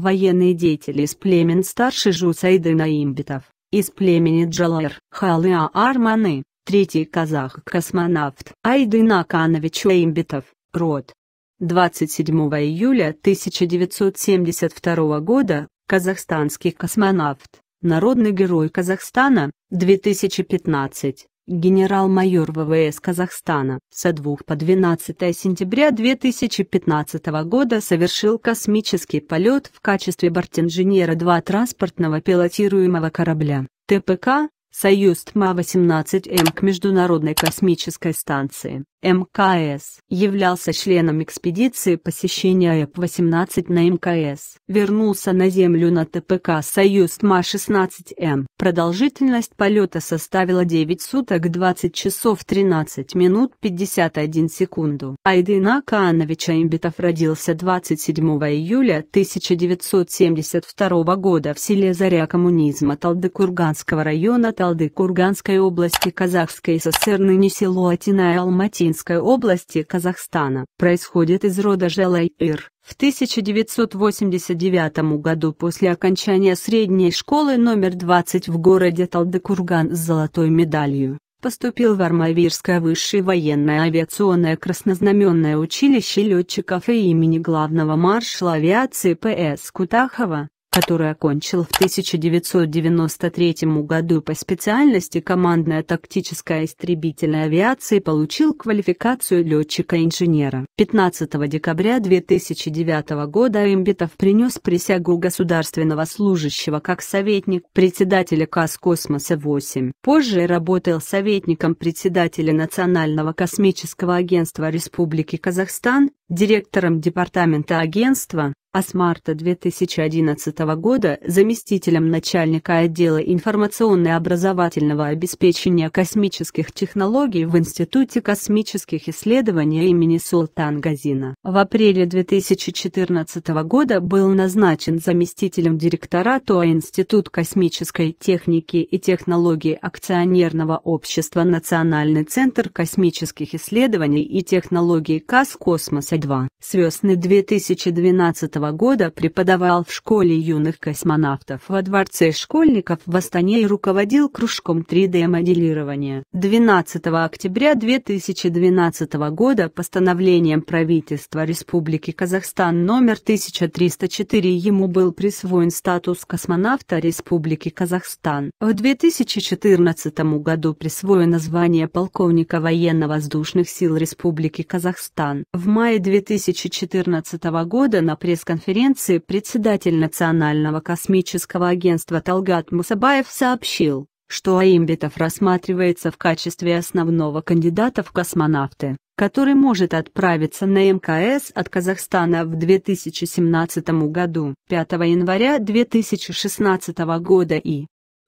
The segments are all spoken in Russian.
военные деятели из племен старший Жусайды Наимбетов, из племени Джалайр, Халыа Арманы, третий казах-космонавт Айдын Аканович Наимбетов, род. 27 июля 1972 года, казахстанский космонавт, народный герой Казахстана, 2015 генерал-майор ВВС Казахстана со 2 по 12 сентября 2015 года совершил космический полет в качестве бортинженера 2 транспортного пилотируемого корабля ТПК «Союз ТМА-18М» к Международной космической станции. МКС, являлся членом экспедиции посещения ЭП-18 на МКС, вернулся на Землю на ТПК «Союз Ма-16М». Продолжительность полета составила 9 суток 20 часов 13 минут 51 секунду. Айдына Каановича Имбитов родился 27 июля 1972 года в селе Заря коммунизма Талдыкурганского района Талдыкурганской области Казахской ССР ныне село Атина и Алматин Мариинской области Казахстана. Происходит из рода Желай-Ир. В 1989 году после окончания средней школы номер 20 в городе Талдыкурган с золотой медалью поступил в Армавирское высшее военное авиационное краснознаменное училище летчиков и имени главного маршала авиации П.С. Кутахова, который окончил в 1993 году по специальности командная тактическая истребительная авиация получил квалификацию летчика-инженера. 15 декабря 2009 года Имбитов принес присягу государственного служащего как советник председателя КАС «Космоса-8». Позже работал советником председателя Национального космического агентства Республики Казахстан директором департамента агентства, а с марта 2011 года заместителем начальника отдела информационно-образовательного обеспечения космических технологий в Институте космических исследований имени Султан Газина. В апреле 2014 года был назначен заместителем директора ТО Институт космической техники и технологий акционерного общества Национальный центр космических исследований и технологий КАС Космоса 2. С весны 2012 года преподавал в школе юных космонавтов во Дворце школьников в Астане и руководил кружком 3D-моделирования. 12 октября 2012 года постановлением правительства Республики Казахстан номер 1304 ему был присвоен статус космонавта Республики Казахстан. В 2014 году присвоено звание полковника военно-воздушных сил Республики Казахстан. В мае 2014 года на пресс-конференции председатель Национального космического агентства Талгат Мусабаев сообщил, что Аимбетов рассматривается в качестве основного кандидата в космонавты, который может отправиться на МКС от Казахстана в 2017 году, 5 января 2016 года и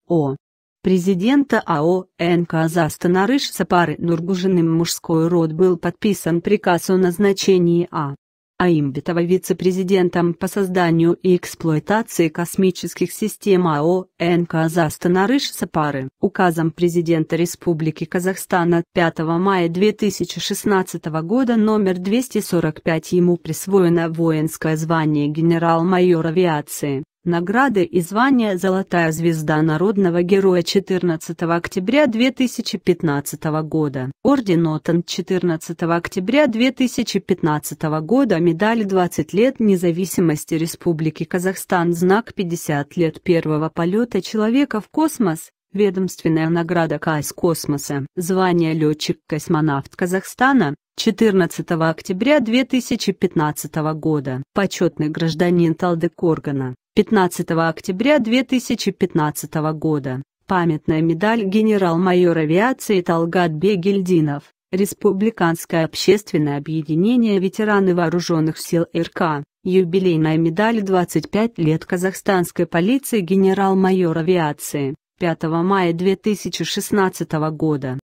О президента АО НК Застанарыш Сапары Нургужиным мужской род был подписан приказ о назначении А. Аимбетова вице-президентом по созданию и эксплуатации космических систем АО НК Застанарыш Сапары. Указом президента Республики Казахстан от 5 мая 2016 года номер 245 ему присвоено воинское звание генерал-майор авиации. Награды и звания «Золотая звезда народного героя» 14 октября 2015 года, орден Отон 14 октября 2015 года, медаль 20 лет независимости Республики Казахстан, знак 50 лет первого полета человека в космос, ведомственная награда КАС космоса, звание летчик-космонавт Казахстана, 14 октября 2015 года, почетный гражданин Талдыкоргана. 15 октября 2015 года. Памятная медаль генерал-майор авиации Талгат Бегельдинов, Республиканское общественное объединение ветераны вооруженных сил РК, юбилейная медаль 25 лет казахстанской полиции генерал-майор авиации, 5 мая 2016 года.